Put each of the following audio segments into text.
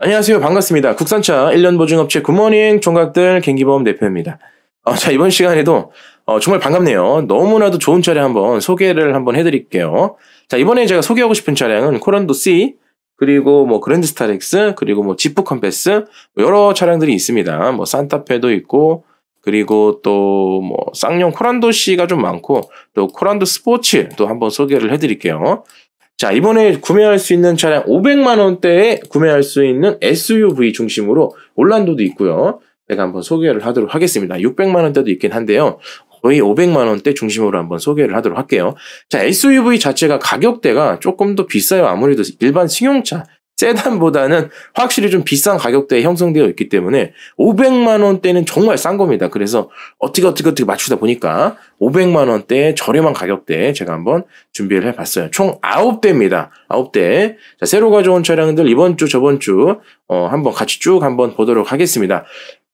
안녕하세요. 반갑습니다. 국산차 1년 보증업체 굿모닝 총각들 갱기범 대표입니다. 어, 자, 이번 시간에도 어, 정말 반갑네요. 너무나도 좋은 차량 한번 소개를 한번 해드릴게요. 자, 이번에 제가 소개하고 싶은 차량은 코란도 C, 그리고 뭐 그랜드 스타렉스, 그리고 뭐 지프 컴패스, 뭐 여러 차량들이 있습니다. 뭐 산타페도 있고, 그리고 또 뭐 쌍용 코란도 C가 좀 많고, 또 코란도 스포츠 또 한번 소개를 해드릴게요. 자, 이번에 구매할 수 있는 차량 500만 원대에 구매할 수 있는 SUV 중심으로 올란도도 있고요. 제가 한번 소개를 하도록 하겠습니다. 600만 원대도 있긴 한데요. 거의 500만 원대 중심으로 한번 소개를 하도록 할게요. 자, SUV 자체가 가격대가 조금 더 비싸요. 아무래도 일반 승용차 세단보다는 확실히 좀 비싼 가격대에 형성되어 있기 때문에 500만 원대는 정말 싼 겁니다. 그래서 어떻게 어떻게 어떻게 맞추다 보니까 500만 원대 저렴한 가격대에 제가 한번 준비를 해봤어요. 총 9대입니다. 9대. 자, 새로 가져온 차량들 이번 주 저번 주 어, 한번 같이 쭉 한번 보도록 하겠습니다.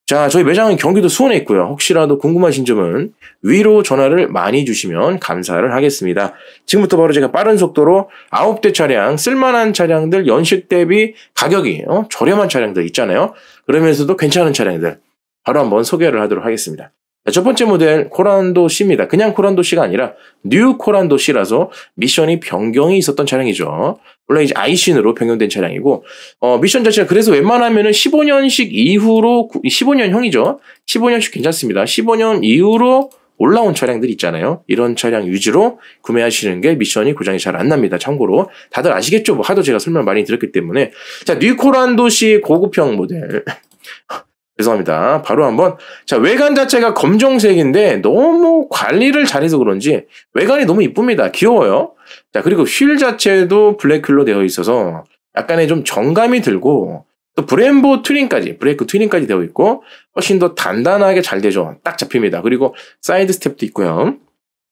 자, 저희 매장은 경기도 수원에 있고요. 혹시라도 궁금하신 점은 위로 전화를 많이 주시면 감사를 하겠습니다. 지금부터 바로 제가 빠른 속도로 아홉 대 차량, 쓸만한 차량들, 연식 대비 가격이 어? 저렴한 차량들 있잖아요. 그러면서도 괜찮은 차량들 바로 한번 소개를 하도록 하겠습니다. 자, 첫 번째 모델 코란도 C입니다. 그냥 코란도 C가 아니라 뉴 코란도 C라서 미션이 변경이 있었던 차량이죠. 물론 이제 아이신으로 변경된 차량이고 어, 미션 자체가 그래서 웬만하면은 15년식 이후로 15년형이죠. 15년식 괜찮습니다. 15년 이후로 올라온 차량들 있잖아요. 이런 차량 유지로 구매하시는 게 미션이 고장이 잘 안 납니다. 참고로 다들 아시겠죠? 뭐 하도 제가 설명 많이 드렸기 때문에 자 뉴코란도시 고급형 모델 죄송합니다. 바로 한번 자 외관 자체가 검정색인데 너무 관리를 잘해서 그런지 외관이 너무 이쁩니다. 귀여워요. 자, 그리고 휠 자체도 블랙휠로 되어 있어서 약간의 좀 정감이 들고 또브렘 m 보 튜닝까지 브레이크 튜닝까지 되어 있고 훨씬 더 단단하게 잘 되죠. 딱 잡힙니다. 그리고 사이드 스텝도 있고요.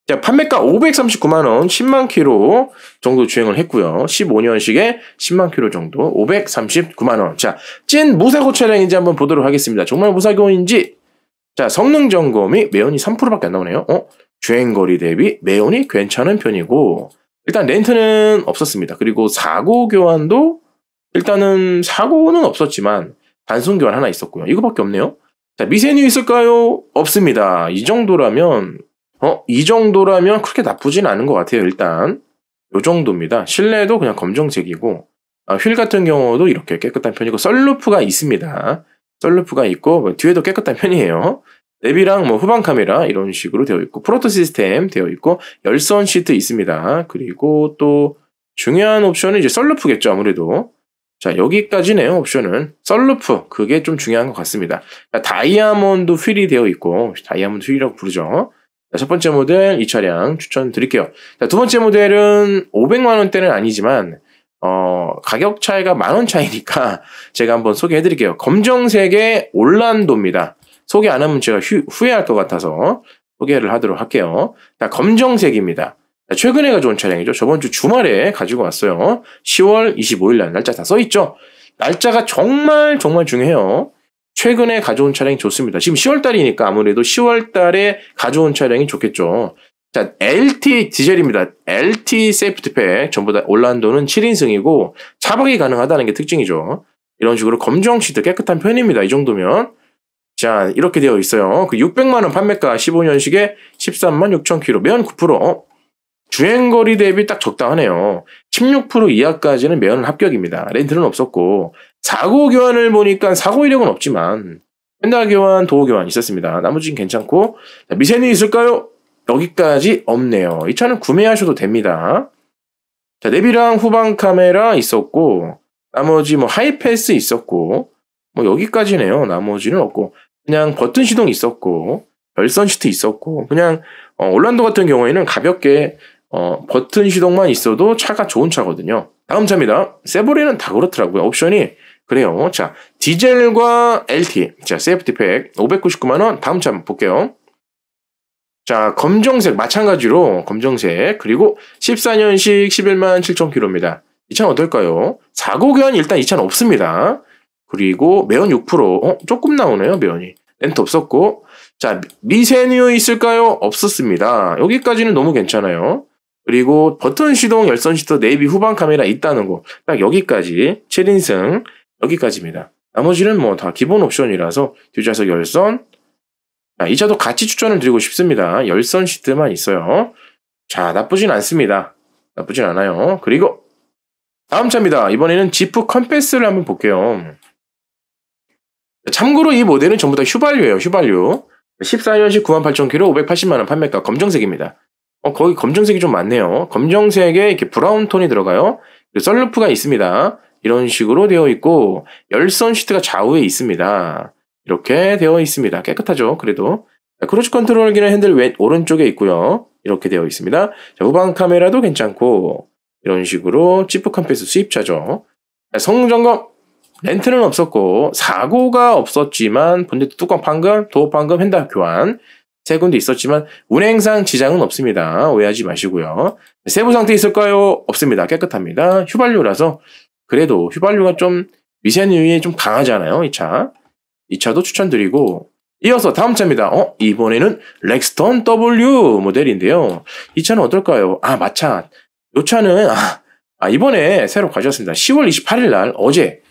자, 판매가 539만 원, 10만 킬로 정도 주행을 했고요. 15년식에 10만 킬로 정도, 539만 원. 자, 찐 무사고 차량인지 한번 보도록 하겠습니다. 정말 무사고인지. 자, 성능 점검이 매연이 3%밖에 안 나오네요. 어? 주행거리 대비 매연이 괜찮은 편이고 일단 렌트는 없었습니다. 그리고 사고 교환도 일단은 사고는 없었지만 단순 교환 하나 있었고요. 이거밖에 없네요. 자, 미세뉴 있을까요? 없습니다. 이 정도라면 어, 이 정도라면 그렇게 나쁘진 않은 것 같아요. 일단 이 정도입니다. 실내도 그냥 검정색이고 아, 휠 같은 경우도 이렇게 깨끗한 편이고 썰루프가 있습니다. 썰루프가 있고 뭐 뒤에도 깨끗한 편이에요. 랩이랑 뭐 후방 카메라 이런 식으로 되어 있고 프로토 시스템 되어 있고 열선 시트 있습니다. 그리고 또 중요한 옵션은 이제 썰루프겠죠 아무래도 자 여기까지네요 옵션은 썰루프 그게 좀 중요한 것 같습니다. 자, 다이아몬드 휠이 되어 있고 다이아몬드 휠이라고 부르죠. 자, 첫 번째 모델 이 차량 추천드릴게요. 자, 두 번째 모델은 500만 원대는 아니지만 어, 가격 차이가 만 원 차이니까 제가 한번 소개해드릴게요. 검정색의 올란도입니다. 소개 안 하면 제가 휴, 후회할 것 같아서 소개를 하도록 할게요. 자, 검정색입니다. 자, 최근에가 좋은 차량이죠. 저번 주 주말에 가지고 왔어요. 10월 25일 날 날짜 다 써있죠. 날짜가 정말 정말 중요해요. 최근에 가져온 차량이 좋습니다. 지금 10월 달이니까 아무래도 10월 달에 가져온 차량이 좋겠죠. 자, LT 디젤입니다. LT 세프트팩 전부 다 올란도는 7인승이고 차박이 가능하다는 게 특징이죠. 이런 식으로 검정시트 깨끗한 편입니다. 이 정도면 자, 이렇게 되어 있어요. 그 600만 원 판매가 15년식에 13만 6천 킬로, 면 9%. 어? 주행거리 대비 딱 적당하네요. 16% 이하까지는 매연은 합격입니다. 렌트는 없었고 사고 교환을 보니까 사고 이력은 없지만 휀다 교환, 도어 교환 있었습니다. 나머지는 괜찮고 자, 미세는 있을까요? 여기까지 없네요. 이 차는 구매하셔도 됩니다. 자, 내비랑 후방 카메라 있었고 나머지 뭐 하이패스 있었고 뭐 여기까지네요. 나머지는 없고 그냥 버튼 시동 있었고 열선 시트 있었고 그냥 어, 올란도 같은 경우에는 가볍게 어, 버튼 시동만 있어도 차가 좋은 차거든요. 다음 차입니다. 세보리는 다 그렇더라고요. 옵션이 그래요. 자, 디젤과 LT. 자, 세이프티팩 599만 원. 다음 차 한번 볼게요. 자, 검정색 마찬가지로 검정색 그리고 14년식 11만 7천 킬로입니다. 이 차는 어떨까요? 4고견 일단 이 차는 없습니다. 그리고 매연 6%. 어, 조금 나오네요, 매연이. 렌트 없었고. 자, 미세누 있을까요? 없었습니다. 여기까지는 너무 괜찮아요. 그리고 버튼 시동, 열선 시도, 이비 후방 카메라 있다는 거. 딱 여기까지. 7인승. 여기까지입니다. 나머지는 뭐 다 기본 옵션이라서 뒷좌석 열선. 자, 이 차도 같이 추천을 드리고 싶습니다. 열선 시트만 있어요. 자, 나쁘진 않습니다. 나쁘진 않아요. 그리고 다음 차입니다. 이번에는 지프 컴패스를 한번 볼게요. 참고로 이 모델은 전부 다 휘발유예요, 휘발유. 14년식 98,000km 580만원 판매가 검정색입니다. 어, 거기 검정색이 좀 많네요. 검정색에 이렇게 브라운 톤이 들어가요. 썰루프가 있습니다. 이런 식으로 되어 있고, 열선 시트가 좌우에 있습니다. 이렇게 되어 있습니다. 깨끗하죠, 그래도. 크루즈 컨트롤 기는 핸들 왼, 오른쪽에 있고요. 이렇게 되어 있습니다. 자, 후방 카메라도 괜찮고, 이런 식으로 지프 컴패스 수입차죠. 성능 점검 렌트는 없었고 사고가 없었지만 본네트 뚜껑 판금, 도어 판금, 핸드 교환 세 군데 있었지만 운행상 지장은 없습니다. 오해하지 마시고요. 세부 상태 있을까요? 없습니다. 깨끗합니다. 휘발유라서 그래도 휘발유가 좀 미세한 유에 좀 강하잖아요. 이 차. 이 차도 추천드리고 이어서 다음 차입니다. 어? 이번에는 렉스턴 W 모델인데요. 이 차는 어떨까요? 아, 마차. 요 차는 아, 아 이번에 새로 가져왔습니다. 10월 28일 날 어제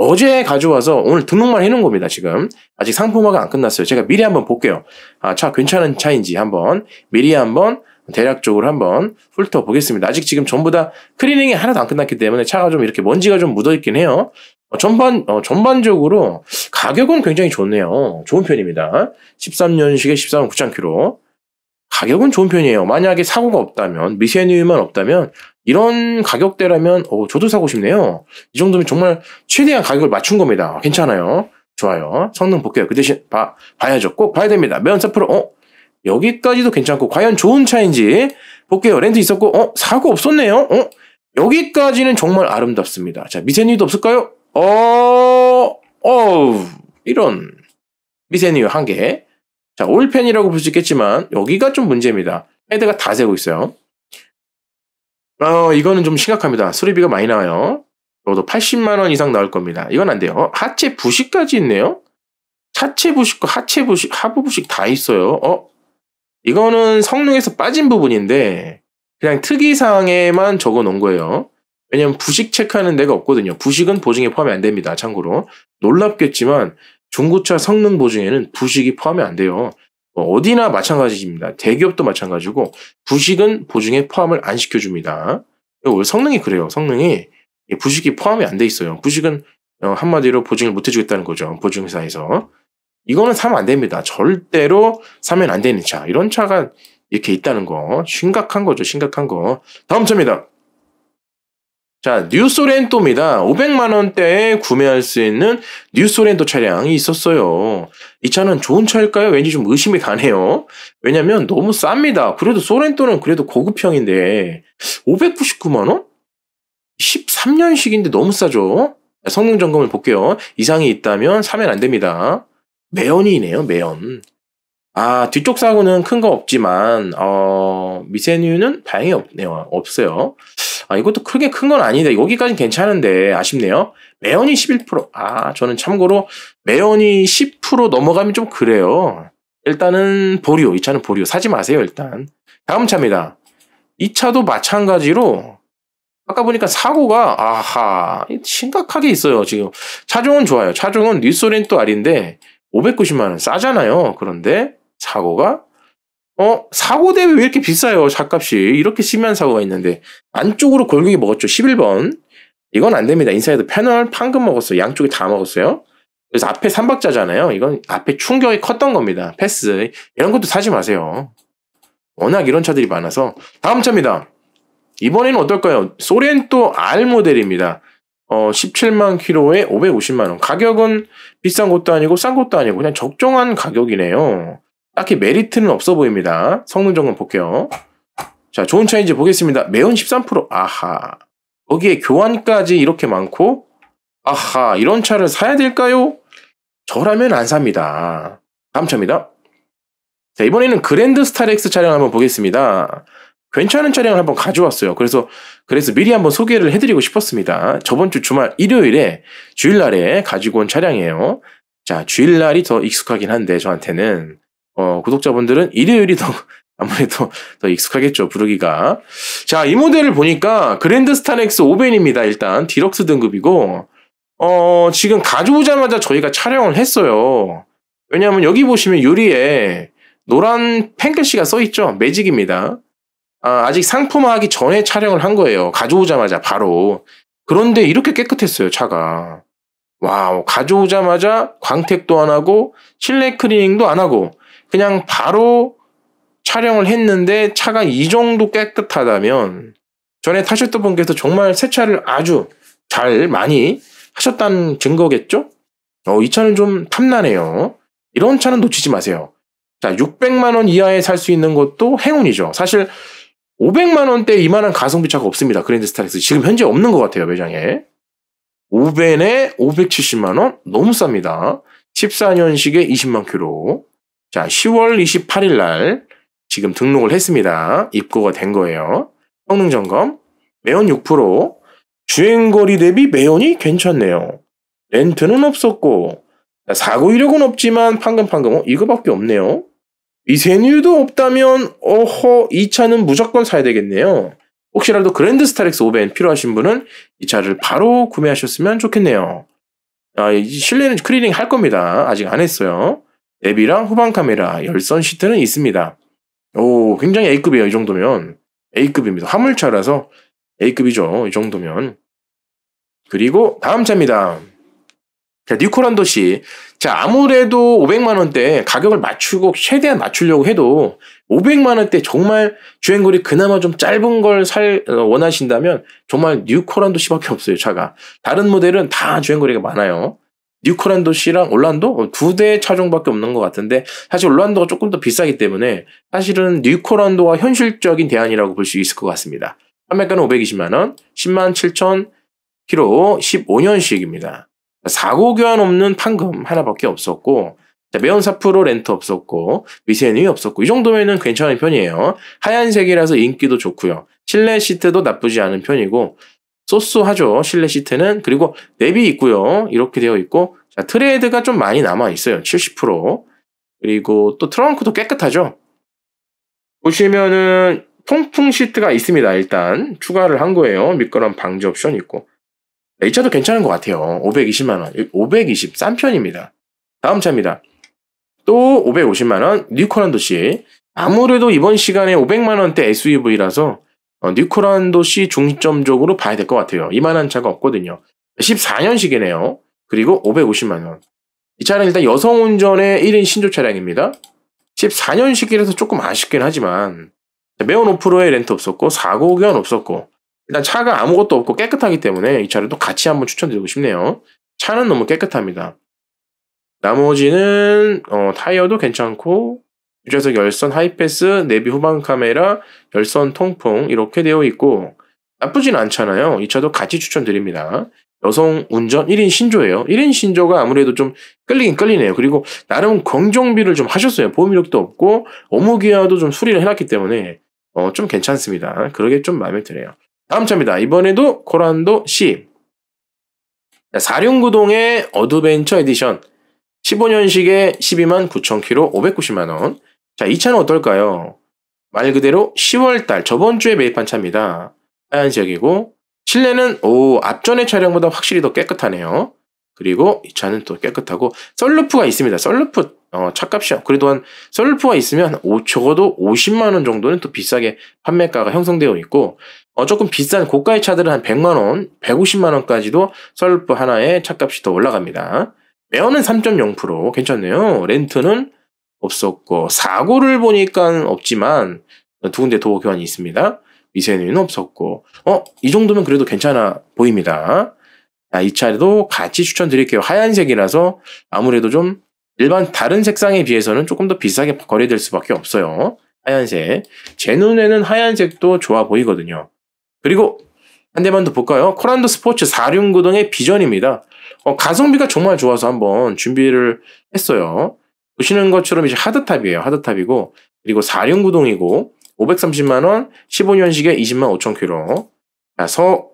어제 가져와서 오늘 등록만 해놓은 겁니다, 지금. 아직 상품화가 안 끝났어요. 제가 미리 한번 볼게요. 아, 차 괜찮은 차인지 한번, 미리 한번, 대략적으로 한번 훑어보겠습니다. 아직 지금 전부 다 클리닝이 하나도 안 끝났기 때문에 차가 좀 이렇게 먼지가 좀 묻어있긴 해요. 어, 전반, 어, 전반적으로 가격은 굉장히 좋네요. 좋은 편입니다. 13년식에 1 3 9 0 0 0 k m 가격은 좋은 편이에요. 만약에 사고가 없다면, 미세뉴유만 없다면, 이런 가격대라면, 어, 저도 사고 싶네요. 이 정도면 정말 최대한 가격을 맞춘 겁니다. 괜찮아요. 좋아요. 성능 볼게요. 그 대신 봐, 봐야죠. 꼭 봐야 됩니다. 면사 프로, 어? 여기까지도 괜찮고, 과연 좋은 차인지 볼게요. 렌트 있었고, 어? 사고 없었네요? 어? 여기까지는 정말 아름답습니다. 자, 미세뉴유도 없을까요? 어, 어우, 이런. 미세뉴유한 개. 자, 올펜이라고 볼 수 있겠지만 여기가 좀 문제입니다. 헤드가 다 세고 있어요. 어, 이거는 좀 심각합니다. 수리비가 많이 나와요. 적어도 80만원 이상 나올 겁니다. 이건 안 돼요. 하체 부식까지 있네요? 하체 부식과 하체 부식, 하부 부식 다 있어요. 어? 이거는 성능에서 빠진 부분인데 그냥 특이사항에만 적어 놓은 거예요. 왜냐면 부식 체크하는 데가 없거든요. 부식은 보증에 포함이 안 됩니다. 참고로. 놀랍겠지만 중고차 성능 보증에는 부식이 포함이 안 돼요. 뭐 어디나 마찬가지입니다. 대기업도 마찬가지고 부식은 보증에 포함을 안 시켜줍니다. 성능이 그래요. 성능이 부식이 포함이 안 돼 있어요. 부식은 어, 한마디로 보증을 못 해주겠다는 거죠. 보증회사에서. 이거는 사면 안 됩니다. 절대로 사면 안 되는 차. 이런 차가 이렇게 있다는 거. 심각한 거죠. 심각한 거. 다음 차입니다. 자, 뉴소렌토입니다. 500만원대에 구매할 수 있는 뉴소렌토 차량이 있었어요. 이 차는 좋은 차일까요? 왠지 좀 의심이 가네요. 왜냐면 너무 쌉니다. 그래도 소렌토는 그래도 고급형인데 599만원? 13년식인데 너무 싸죠? 성능 점검을 볼게요. 이상이 있다면 사면 안 됩니다. 매연이네요, 매연. 아, 뒤쪽 사고는 큰 거 없지만, 어, 미세뉴는 다행히 없네요. 없어요. 아, 이것도 크게 큰 건 아닌데 여기까지는 괜찮은데 아쉽네요. 매연이 11%. 아, 저는 참고로 매연이 10% 넘어가면 좀 그래요. 일단은 보류, 이 차는 보류. 사지 마세요, 일단. 다음 차입니다. 이 차도 마찬가지로 아까 보니까 사고가 아하 심각하게 있어요 지금 차종은 좋아요 차종은 뉴소렌또 R인데 590만원 싸잖아요 그런데 사고가 어, 사고 대비 왜 이렇게 비싸요? 잣값이. 이렇게 심한 사고가 있는데. 안쪽으로 골격이 먹었죠. 11번. 이건 안 됩니다. 인사이드 패널, 판금 먹었어요. 양쪽에 다 먹었어요. 그래서 앞에 3박자잖아요 이건 앞에 충격이 컸던 겁니다. 패스. 이런 것도 사지 마세요. 워낙 이런 차들이 많아서. 다음 차입니다. 이번에는 어떨까요? 소렌토 R 모델입니다. 어, 17만 키로에 550만 원. 가격은 비싼 것도 아니고 싼 것도 아니고 그냥 적정한 가격이네요. 딱히 메리트는 없어 보입니다. 성능 점검 볼게요. 자, 좋은 차인지 보겠습니다. 매연 13%. 아하. 거기에 교환까지 이렇게 많고, 아하. 이런 차를 사야 될까요? 저라면 안 삽니다. 다음 차입니다. 자, 이번에는 그랜드 스타렉스 차량 한번 보겠습니다. 괜찮은 차량을 한번 가져왔어요. 그래서, 그래서 미리 한번 소개를 해드리고 싶었습니다. 저번 주 주말 일요일에, 주일날에 가지고 온 차량이에요. 자, 주일날이 더 익숙하긴 한데, 저한테는. 어, 구독자분들은 일요일이 더 아무래도 더 익숙하겠죠, 부르기가. 자, 이 모델을 보니까 그랜드 스타넥스오벤입니다 일단 디럭스 등급이고 어, 지금 가져오자마자 저희가 촬영을 했어요. 왜냐하면 여기 보시면 유리에 노란 펜글씨가 써있죠. 매직입니다. 아, 직 상품화하기 전에 촬영을 한 거예요. 가져오자마자 바로. 그런데 이렇게 깨끗했어요, 차가. 와우, 가져오자마자 광택도 안 하고 실내 클리닝도 안 하고 그냥 바로 촬영을 했는데 차가 이 정도 깨끗하다면 전에 타셨던 분께서 정말 세차를 아주 잘 많이 하셨다는 증거겠죠? 어, 이 차는 좀 탐나네요. 이런 차는 놓치지 마세요. 자, 600만 원 이하에 살 수 있는 것도 행운이죠. 사실 500만 원대 이만한 가성비 차가 없습니다. 그랜드 스타렉스 지금 현재 없는 것 같아요 매장에. 5벤에 570만 원 너무 쌉니다. 14년식에 20만 킬로. 자, 10월 28일 날 지금 등록을 했습니다. 입고가 된 거예요. 성능 점검, 매연 6%, 주행거리 대비 매연이 괜찮네요. 렌트는 없었고, 사고 이력은 없지만 판금판금, 어, 이거밖에 없네요. 미세누유도 없다면, 어허, 이 차는 무조건 사야 되겠네요. 혹시라도 그랜드 스타렉스 5벤 필요하신 분은 이 차를 바로 구매하셨으면 좋겠네요. 아, 실내는 크리닝 할 겁니다. 아직 안 했어요. 앱이랑 후방 카메라, 열선 시트는 있습니다. 오, 굉장히 A급이에요. 이 정도면. A급입니다. 화물차라서 A급이죠. 이 정도면. 그리고 다음 차입니다. 자, 뉴코란도 시 자, 아무래도 500만원대 가격을 맞추고 최대한 맞추려고 해도 500만원대 정말 주행거리 그나마 좀 짧은 걸 살, 어, 원하신다면 정말 뉴코란도 시밖에 없어요, 차가. 다른 모델은 다 주행거리가 많아요. 뉴코랜도 씨랑 올란도 두대 차종밖에 없는 것 같은데 사실 올란도가 조금 더 비싸기 때문에 사실은 뉴코란도가 현실적인 대안이라고 볼 수 있을 것 같습니다. 판매가는 520만원, 10만 7천 키로 1 5년식입니다 사고 교환 없는 판금 하나밖에 없었고 매연4% 렌트 없었고 미세누이 없었고 이 정도면은 괜찮은 편이에요. 하얀색이라서 인기도 좋고요. 실내 시트도 나쁘지 않은 편이고 쏘쏘하죠. 실내 시트는. 그리고 랩이 있고요. 이렇게 되어 있고 자, 트레드가 이좀 많이 남아 있어요. 70%. 그리고 또 트렁크도 깨끗하죠. 보시면은 통풍 시트가 있습니다. 일단 추가를 한 거예요. 미끄럼 방지 옵션 있고. 이 차도 괜찮은 것 같아요. 520만원. 520, 싼 편입니다. 다음 차입니다. 또 550만원, 뉴코란도시 아무래도 이번 시간에 500만원대 SUV라서 어, 뉴코란도 시 중점적으로 봐야 될 것 같아요. 이만한 차가 없거든요. 14년식이네요. 그리고 550만원. 이 차는 일단 여성 운전의 1인 신조 차량입니다. 14년식이라서 조금 아쉽긴 하지만 매운 오프로의 렌트 없었고 사고 견 없었고 일단 차가 아무것도 없고 깨끗하기 때문에 이 차를 또 같이 한번 추천드리고 싶네요. 차는 너무 깨끗합니다. 나머지는 어, 타이어도 괜찮고 그래서 열선 하이패스, 내비 후방 카메라, 열선 통풍 이렇게 되어 있고 나쁘진 않잖아요. 이 차도 같이 추천드립니다. 여성 운전 1인 신조예요. 1인 신조가 아무래도 좀 끌리긴 끌리네요. 그리고 나름 경정비를 좀 하셨어요. 보험이력도 없고 어무기아도 좀 수리를 해놨기 때문에 어, 좀 괜찮습니다. 그러게 좀 마음에 드네요. 다음 차입니다. 이번에도 코란도 C. 4륜구동의 어드벤처 에디션 15년식에 12만 9천 키로 590만원. 자, 이 차는 어떨까요? 말 그대로 10월달 저번 주에 매입한 차입니다. 하얀색이고 실내는 오 앞전의 차량보다 확실히 더 깨끗하네요. 그리고 이 차는 또 깨끗하고 썰루프가 있습니다. 썰루프 어, 차값이 그래도 한 썰루프가 있으면 오, 적어도 50만 원 정도는 또 비싸게 판매가가 형성되어 있고 어, 조금 비싼 고가의 차들은 한 100만 원, 150만 원까지도 썰루프 하나에 차값이 더 올라갑니다. 매어은3.0% 괜찮네요. 렌트는 없었고 사고를 보니까 없지만 두 군데 도어 교환이 있습니다. 미세는 없었고 어? 이 정도면 그래도 괜찮아 보입니다. 자, 이 차도 같이 추천드릴게요. 하얀색이라서 아무래도 좀 일반 다른 색상에 비해서는 조금 더 비싸게 거래될 수밖에 없어요. 하얀색. 제 눈에는 하얀색도 좋아 보이거든요. 그리고 한 대만 더 볼까요? 코란도 스포츠 4 6 9동의 비전입니다. 어, 가성비가 정말 좋아서 한번 준비를 했어요. 보시는 것처럼 이제 하드탑이에요. 하드탑이고 그리고 4륜 구동이고 530만원, 15년식에 20만 5천 킬로. 그래서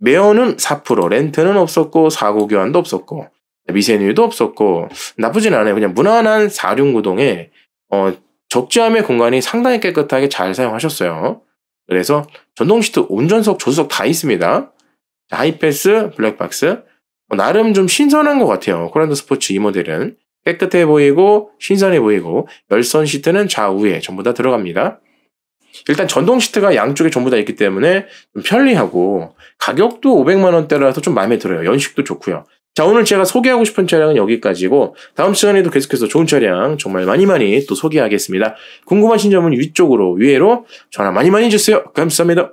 매연은 4%, 렌트는 없었고 사고 교환도 없었고 미세뉴유도 없었고 나쁘진 않아요. 그냥 무난한 4륜 구동에 어, 적재함의 공간이 상당히 깨끗하게 잘 사용하셨어요. 그래서 전동 시트, 운전석, 조수석 다 있습니다. 하이패스, 블랙박스, 뭐 나름 좀 신선한 것 같아요. 코란도 스포츠 이 모델은 깨끗해 보이고 신선해 보이고 열선 시트는 좌우에 전부 다 들어갑니다. 일단 전동 시트가 양쪽에 전부 다 있기 때문에 좀 편리하고 가격도 500만 원대라서 좀 마음에 들어요. 연식도 좋고요. 자 오늘 제가 소개하고 싶은 차량은 여기까지고 다음 시간에도 계속해서 좋은 차량 정말 많이 많이 또 소개하겠습니다. 궁금하신 점은 위쪽으로 위에로 전화 많이 많이 주세요. 감사합니다.